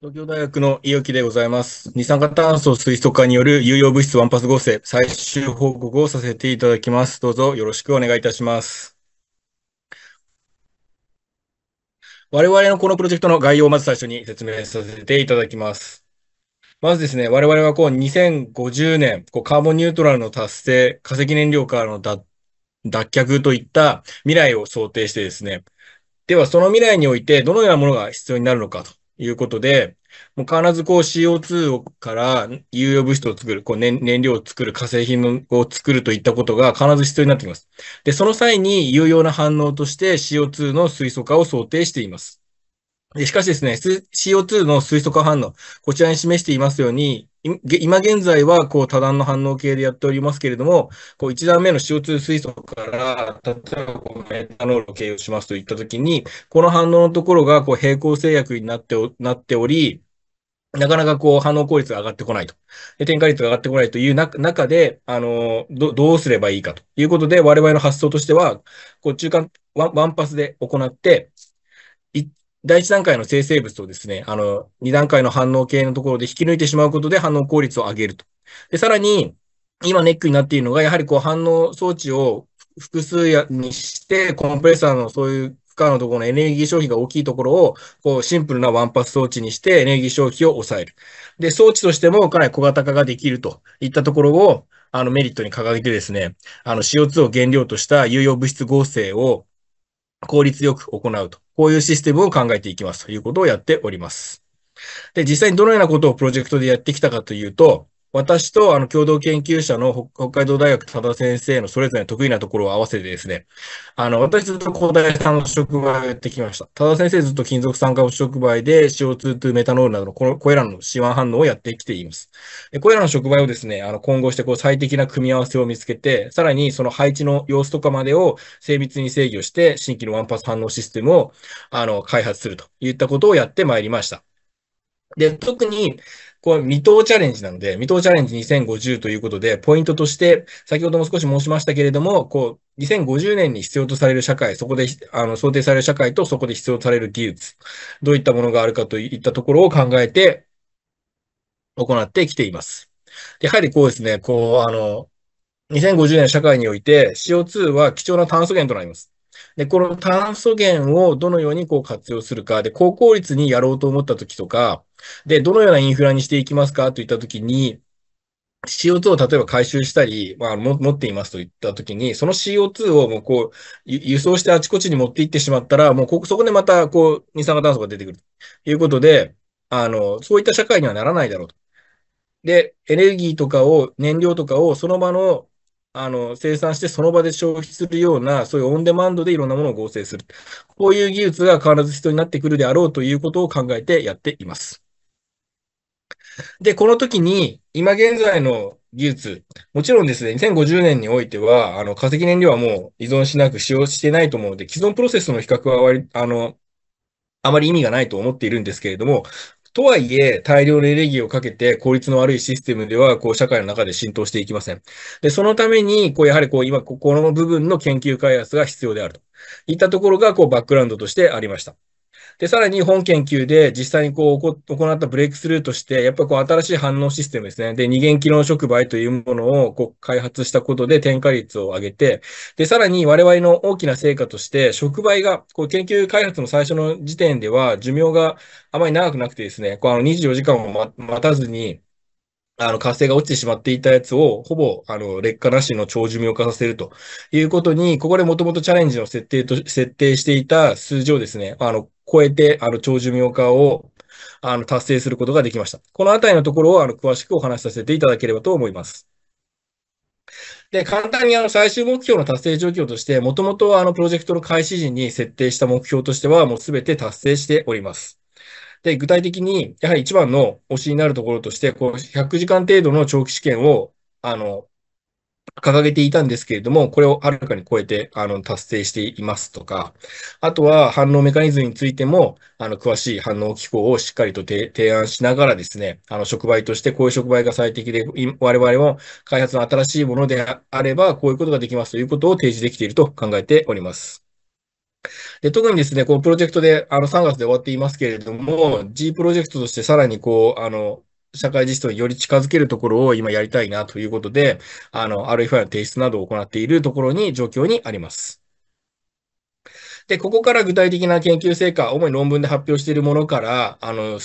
東京大学の伊予木でございます。二酸化炭素水素化による有用物質ワンパス合成、最終報告をさせていただきます。どうぞよろしくお願いいたします。我々のこのプロジェクトの概要をまず最初に説明させていただきます。まずですね、我々はこう2050年、こうカーボンニュートラルの達成、化石燃料からの脱却といった未来を想定してですね、ではその未来においてどのようなものが必要になるのかということで、もう必ずこう CO2 をから有用物質を作る、こう燃燃料を作る、化成品を作るといったことが必ず必要になってきます。で、その際に有用な反応として CO2 の水素化を想定しています。しかしですね、CO2 の水素化反応、こちらに示していますように、今現在はこう多段の反応系でやっておりますけれども、こう1段目の CO2 水素から、例えばこメタノールを経由しますといったときに、この反応のところがこう平行制約になっておなっており、なかなかこう反応効率が上がってこないと。で、転換率が上がってこないという中で、あの、ど、どうすればいいかということで、我々の発想としては、こう中間ワン、パスで行って、第一段階の生成物とですね、あの、二段階の反応系のところで引き抜いてしまうことで反応効率を上げると。で、さらに、今ネックになっているのが、やはりこう反応装置を複数やにして、コンプレッサーのそういう負荷のところのエネルギー消費が大きいところを、こうシンプルなワンパス装置にしてエネルギー消費を抑える。で、装置としてもかなり小型化ができるといったところを、あのメリットに掲げてですね、あの CO2 を原料とした有用物質合成を効率よく行うと。こういうシステムを考えていきますということをやっております。で、実際にどのようなことをプロジェクトでやってきたかというと、私とあの共同研究者の北海道大学多田先生のそれぞれの得意なところを合わせてですね、あの、私ずっと高大さんの触媒をやってきました。多田先生ずっと金属酸化物触媒で CO2 とメタノールなどのこのこれらの試腕反応をやってきています。これらの触媒をですね、あの混合してこう最適な組み合わせを見つけて、さらにその配置の様子とかまでを精密に制御して、新規のワンパス反応システムをあの開発するといったことをやってまいりました。で、特に、これ未踏チャレンジなので、未踏チャレンジ2050ということで、ポイントとして、先ほども少し申しましたけれども、こう、2050年に必要とされる社会、そこで、あの、想定される社会とそこで必要とされる技術、どういったものがあるかといったところを考えて、行ってきています。やはりこうですね、こう、あの、2050年社会において CO2 は貴重な炭素源となります。で、この炭素源をどのようにこう活用するか、で、高効率にやろうと思った時とか、で、どのようなインフラにしていきますかといった時に、CO2 を例えば回収したり、まあ、持っていますといったときに、その CO2 をもうこう、輸送してあちこちに持っていってしまったら、もうこそこでまたこう、二酸化炭素が出てくるということで、あの、そういった社会にはならないだろうと。で、エネルギーとかを、燃料とかをその場のあの生産してその場で消費するような、そういうオンデマンドでいろんなものを合成する。こういう技術が必ず必要になってくるであろうということを考えてやっています。で、この時に、今現在の技術、もちろんですね、2050年においては、あの、化石燃料はもう依存しなく使用してないと思うので、既存プロセスの比較はあの、あまり意味がないと思っているんですけれども、とはいえ、大量のエネルギーをかけて効率の悪いシステムでは、こう、社会の中で浸透していきません。で、そのために、こう、やはりこう、今、ここの部分の研究開発が必要であるといったところが、こう、バックグラウンドとしてありました。で、さらに本研究で実際にこう行ったブレイクスルーとして、やっぱりこう新しい反応システムですね。で、二元機能触媒というものをこう開発したことで転化率を上げて、で、さらに我々の大きな成果として、触媒がこう研究開発の最初の時点では寿命があまり長くなくてですね、こうあの24時間を待たずに、あの、活性が落ちてしまっていたやつを、ほぼ、あの、劣化なしの長寿命化させるということに、ここでもともとチャレンジの設定と、設定していた数字をですね、あの、超えて、あの、長寿命化を、あの、達成することができました。このあたりのところを、あの、詳しくお話しさせていただければと思います。で、簡単にあの最終目標の達成状況として、もともとあのプロジェクトの開始時に設定した目標としては、もうすべて達成しております。で、具体的に、やはり一番の推しになるところとして、こう100時間程度の長期試験を、あの、掲げていたんですけれども、これをはるかに超えてあの達成していますとか、あとは反応メカニズムについても、あの詳しい反応機構をしっかりと提案しながらですね、あの触媒としてこういう触媒が最適で、我々も開発の新しいものであれば、こういうことができますということを提示できていると考えております。で特にですね、このプロジェクトであの3月で終わっていますけれども、G プロジェクトとしてさらにこうあの社会実装により近づけるところを今やりたいなということで、あの、RFI の提出などを行っているところに、状況にあります。で、ここから具体的な研究成果、主に論文で発表しているものから、あの、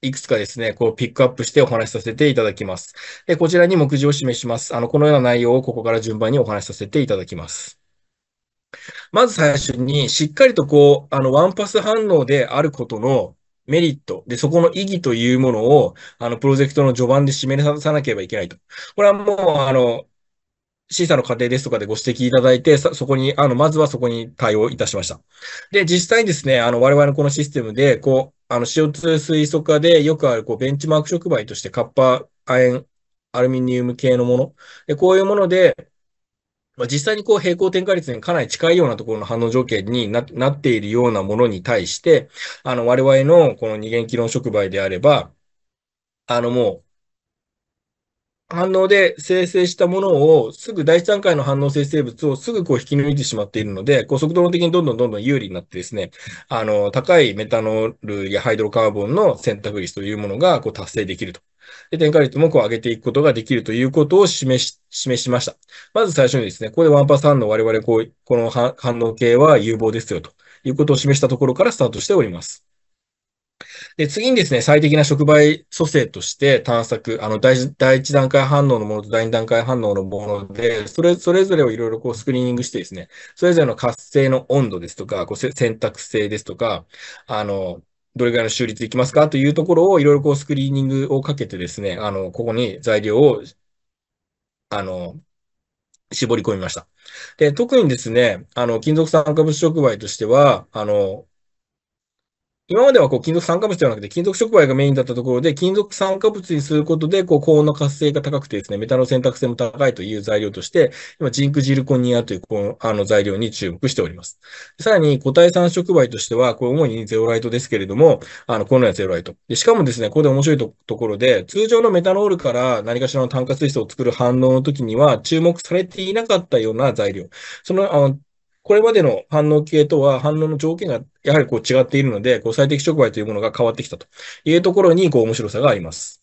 いくつかですね、こうピックアップしてお話しさせていただきます。で、こちらに目次を示します。あの、このような内容をここから順番にお話しさせていただきます。まず最初に、しっかりとこう、あの、ワンパス反応であることのメリット、で、そこの意義というものを、あの、プロジェクトの序盤で示さなければいけないと。これはもう、あの、審査の過程ですとかでご指摘いただいて、そこに、あの、まずはそこに対応いたしました。で、実際にですね、あの、我々のこのシステムで、こう、あの、CO2 水素化でよくある、こう、ベンチマーク触媒として、カッパ亜鉛、アルミニウム系のもの、でこういうもので、まあ、実際にこう平行転換率にかなり近いようなところの反応条件になっているようなものに対して、あの、我々のこの二元機能触媒であれば、あのもう、反応で生成したものを、すぐ第一段階の反応生成物をすぐこう引き抜いてしまっているので、こう速度的にどんどんどんどん有利になってですね、あの、高いメタノールやハイドロカーボンの選択率というものがこう達成できるとで、展開率もこう上げていくことができるということを示し、示しました。まず最初にですね、ここでワンパ3の我々こう、この反応系は有望ですよということを示したところからスタートしております。で、次にですね、最適な触媒組成として探索、あの第、第1段階反応のものと第2段階反応のもので、それそれぞれをいろいろこうスクリーニングしてですね、それぞれの活性の温度ですとか、こう選択性ですとか、あの、どれぐらいの収率いきますかというところをいろいろこうスクリーニングをかけてですね、あの、ここに材料を、あの、絞り込みました。で、特にですね、あの、金属酸化物触媒としては、あの、今まではこう金属酸化物ではなくて、金属触媒がメインだったところで、金属酸化物にすることで、こう、高温の活性が高くてですね、メタの選択性も高いという材料として、今、ジンクジルコニアという、この、あの材料に注目しております。さらに、固体酸触媒としては、これ主にゼオライトですけれども、あの、このようなゼオライト。でしかもですね、ここで面白いとところで、通常のメタノールから何かしらの炭化水素を作る反応の時には、注目されていなかったような材料。その、あのこれまでの反応系とは反応の条件がやはりこう違っているので、こう最適触媒というものが変わってきたというところにこう面白さがあります。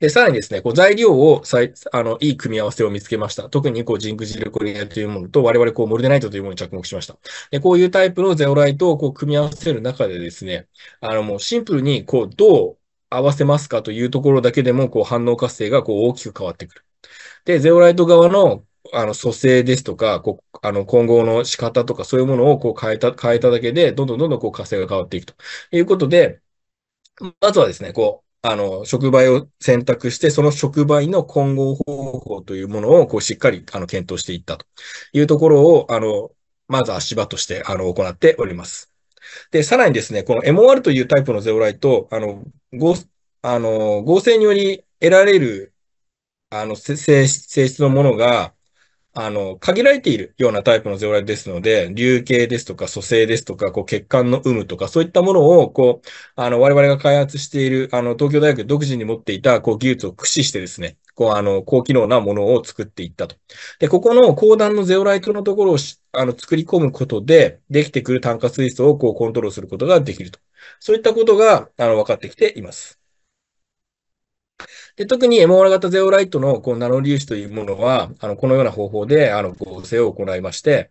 で、さらにですね、こう材料をいあの、いい組み合わせを見つけました。特に、こう、ジンクジルコリアというものと、我々、こう、モルデナイトというものに着目しました。で、こういうタイプのゼオライトを、こう、組み合わせる中でですね、あの、もうシンプルに、こう、どう合わせますかというところだけでも、こう、反応活性が、こう、大きく変わってくる。で、ゼオライト側のあの、蘇生ですとか、こあの、混合の仕方とか、そういうものをこう変えた、変えただけで、どんどんどんどんこう、火星が変わっていくということで、まずはですね、こう、あの、触媒を選択して、その触媒の混合方法というものを、こう、しっかり、あの、検討していったというところを、あの、まず足場として、あの、行っております。で、さらにですね、この MOR というタイプのゼオライト、あの、合、あの、合成により得られる、あの、性質のものが、あの、限られているようなタイプのゼオライトですので、流形ですとか、組成ですとか、こう、血管の有無とか、そういったものを、こう、あの、我々が開発している、あの、東京大学独自に持っていた、こう、技術を駆使してですね、こう、あの、高機能なものを作っていったと。で、ここの高段のゼオライトのところをあの、作り込むことで、できてくる炭化水素をこう、コントロールすることができると。そういったことが、あの、分かってきています。で、特に MOR 型ゼオライトのこのナノ粒子というものは、あの、このような方法で、あの、合成を行いまして、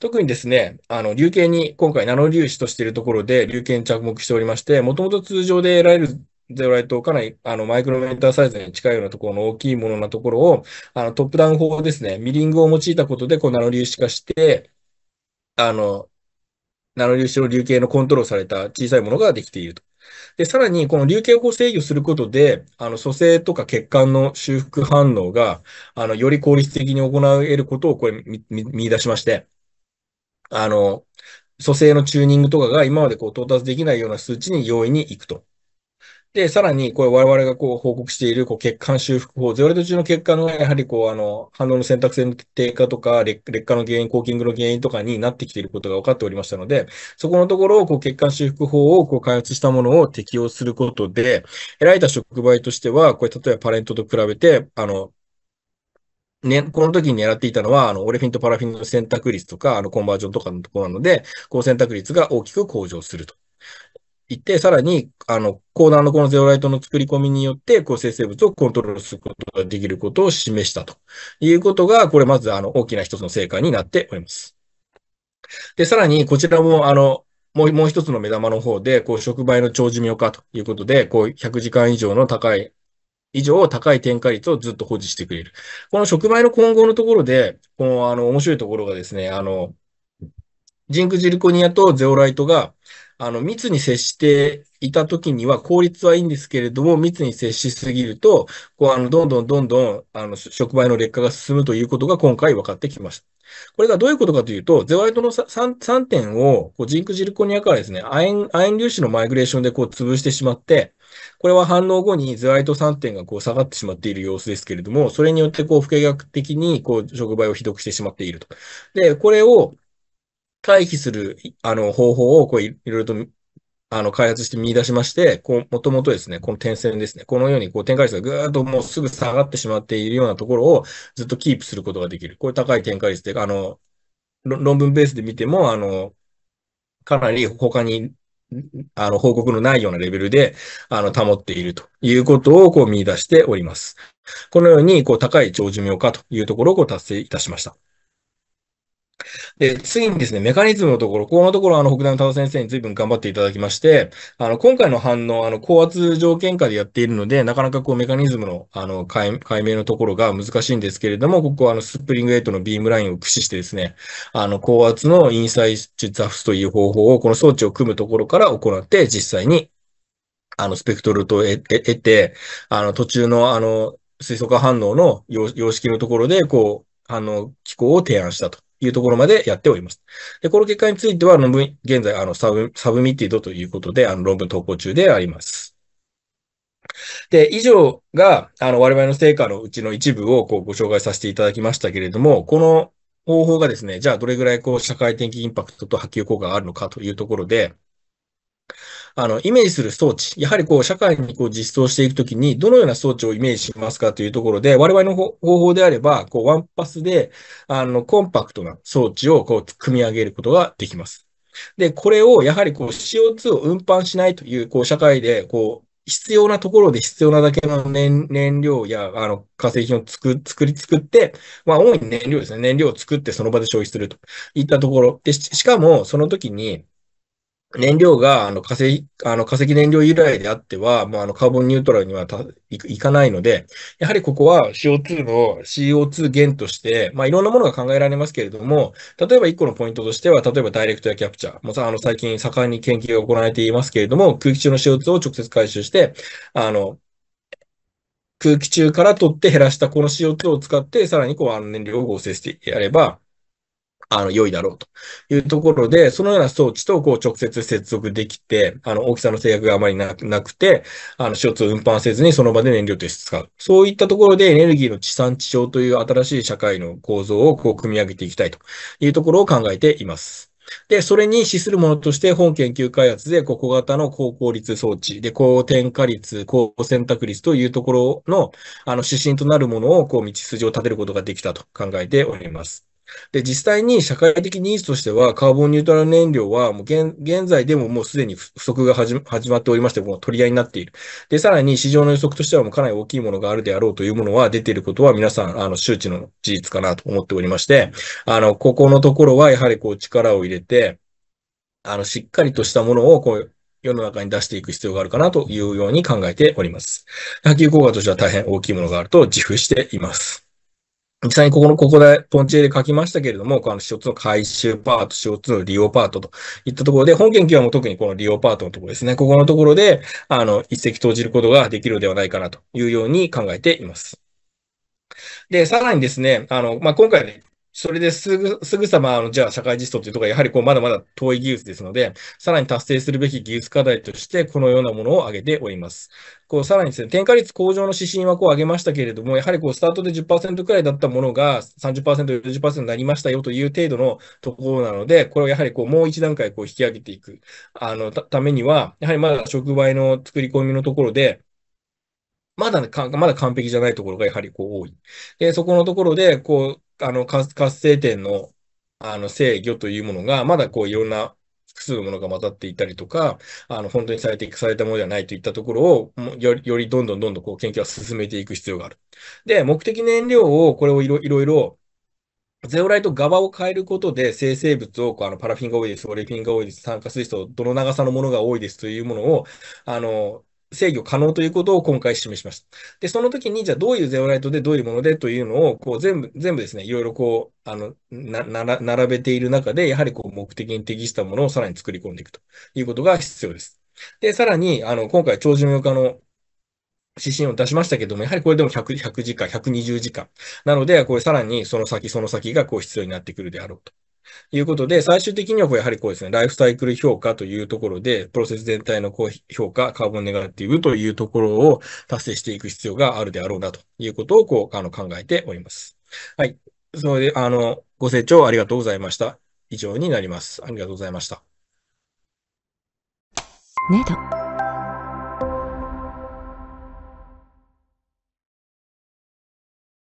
特にですね、あの、流形に今回ナノ粒子としているところで流形に着目しておりまして、もともと通常で得られるゼオライトをかなりあのマイクロメーターサイズに近いようなところの大きいものなところをあのトップダウン法ですね、ミリングを用いたことでこうナノ粒子化して、あの、ナノ粒子の流形のコントロールされた小さいものができていると。で、さらに、この流形法制御することで、あの、蘇生とか血管の修復反応が、あの、より効率的に行えることを、これ見、見出しまして、あの、蘇生のチューニングとかが今までこう到達できないような数値に容易にいくと。で、さらに、これ我々がこう報告している、こう血管修復法、ゼロレド中の血管のやはりこう、あの、反応の選択性の低下とか、劣化の原因、コーキングの原因とかになってきていることが分かっておりましたので、そこのところをこう血管修復法をこう開発したものを適用することで、得られた触媒としては、これ例えばパレントと比べて、あの、ね、この時に狙っていたのは、あの、オレフィンとパラフィンの選択率とか、あの、コンバージョンとかのところなので、こう選択率が大きく向上すると。いって、さらに、あの、コーナーのこのゼオライトの作り込みによって、こう、生成物をコントロールすることができることを示したということが、これまず、あの、大きな一つの成果になっております。で、さらに、こちらも、あの、もう、もう一つの目玉の方で、こう、触媒の長寿命化ということで、こう、100時間以上の高い、以上高い展開率をずっと保持してくれる。この触媒の混合のところで、この、あの、面白いところがですね、あの、ジンクジルコニアとゼオライトが、あの、密に接していたときには効率はいいんですけれども、密に接しすぎると、こう、あの、どんどんどんどん、あの、触媒の劣化が進むということが今回分かってきました。これがどういうことかというと、ゼワイトの 3, 3点を、こうジンクジルコニアからですね、亜鉛、亜鉛粒子のマイグレーションでこう潰してしまって、これは反応後にゼワイト3点がこう下がってしまっている様子ですけれども、それによってこう不計画的にこう触媒をひどくしてしまっていると。で、これを、回避する、あの、方法を、こう、いろいろと、あの、開発して見出しまして、こう、もともとですね、この点線ですね、このように、こう、展開率がぐーっともうすぐ下がってしまっているようなところをずっとキープすることができる。こういう高い展開率で、あの、論文ベースで見ても、あの、かなり他に、あの、報告のないようなレベルで、あの、保っているということを、こう、見出しております。このように、こう、高い長寿命化というところを、こう、達成いたしました。で、次にですね、メカニズムのところ、ここのところ、あの、北大の多先生に随分頑張っていただきまして、あの、今回の反応、あの、高圧条件下でやっているので、なかなかこう、メカニズムの、あの解、解明のところが難しいんですけれども、ここは、あの、スプリングエイトのビームラインを駆使してですね、あの、高圧のインサイチザフスという方法を、この装置を組むところから行って、実際に、あの、スペクトルと得て、得てあの、途中の、あの、水素化反応の様式のところで、こう、あの、機構を提案したと。いうところまでやっております。で、この結果については、論文、現在、あの、サブ、サブミッティドということで、あの、論文投稿中であります。で、以上が、あの、我々の成果のうちの一部を、こう、ご紹介させていただきましたけれども、この方法がですね、じゃあ、どれぐらい、こう、社会的インパクトと波及効果があるのかというところで、あの、イメージする装置、やはりこう、社会にこう実装していくときに、どのような装置をイメージしますかというところで、我々の方法であれば、こう、ワンパスで、あの、コンパクトな装置をこう、組み上げることができます。で、これをやはりこう、CO2 を運搬しないという、こう、社会で、こう、必要なところで必要なだけの燃料や、あの、化石を作作り、作って、まあ、主に燃料ですね。燃料を作ってその場で消費するといったところ。で、しかも、その時に、燃料があの化石あの化石燃料由来であっては、まあ、あのカーボンニュートラルにはいかないので、やはりここは CO2 の CO2 源として、まあ、いろんなものが考えられますけれども、例えば1個のポイントとしては、例えばダイレクトやキャプチャー、もさあの最近盛んに研究が行われていますけれども、空気中の CO2 を直接回収して、あの空気中から取って減らしたこの CO2 を使って、さらにこうあの燃料を合成してやれば、あの、良いだろうというところで、そのような装置とこう直接接続できて、あの、大きさの制約があまりなくて、あの、CO2 運搬せずにその場で燃料として使う。そういったところでエネルギーの地産地消という新しい社会の構造をこう組み上げていきたいというところを考えています。で、それに資するものとして、本研究開発で、ここ小型の高効率装置、で、高添加率、高選択率というところの、あの、指針となるものを、こう、道筋を立てることができたと考えております。で、実際に社会的ニーズとしては、カーボンニュートラル燃料は、もう現現在でももうすでに不足が始まっておりまして、もう取り合いになっている。で、さらに市場の予測としてはもうかなり大きいものがあるであろうというものは出ていることは皆さん、あの、周知の事実かなと思っておりまして、あの、ここのところはやはりこう力を入れて、あの、しっかりとしたものをこう、世の中に出していく必要があるかなというように考えております。波及効果としては大変大きいものがあると自負しています。実際にここの、ここで、ポンチエで書きましたけれども、この CO2 の回収パート、CO2 の利用パートといったところで、本研究はもう特にこの利用パートのところですね。ここのところで、あの、一石投じることができるのではないかなというように考えています。で、さらにですね、あの、まあ、今回でそれですぐ、すぐさま、あの、じゃあ社会実装というところは、やはりこう、まだまだ遠い技術ですので、さらに達成するべき技術課題として、このようなものを挙げております。こう、さらにですね、転化率向上の指針はこう上げましたけれども、やはりこう、スタートで10%くらいだったものが30%、40%になりましたよという程度のところなので、これをやはりこう、もう一段階こう、引き上げていく、あの、ためには、やはりまだ触媒の作り込みのところで、まだね、まだ完璧じゃないところがやはりこう多い。で、そこのところで、こう、あの活性点のあの制御というものが、まだこういろんな複数のものが混ざっていたりとか、あの本当に最適化されたものではないといったところをより、よりどんどんどんどんこう研究は進めていく必要がある。で、目的燃料を、これをいろいろいろゼオライト側を変えることで、生成物を、あの、パラフィンが多いです、オレフィンが多いです、酸化水素、どの長さのものが多いですというものを、あの、制御可能ということを今回示しました。で、その時に、じゃあどういうゼオライトでどういうものでというのを、こう全部、全部ですね、いろいろこう、あの、な、な、並べている中で、やはりこう目的に適したものをさらに作り込んでいくということが必要です。で、さらに、あの、今回、超寿命化の指針を出しましたけども、やはりこれでも 100, 100時間、120時間。なので、これさらにその先、その先がこう必要になってくるであろうと。いうことで、最終的にはこうやはりこうですね、ライフサイクル評価というところで、プロセス全体のこう評価、カーボンネガティブというところを達成していく必要があるであろうなということをこうあの考えております。はい。それで、あの、ご清聴ありがとうございました。以上になります。ありがとうございました。ね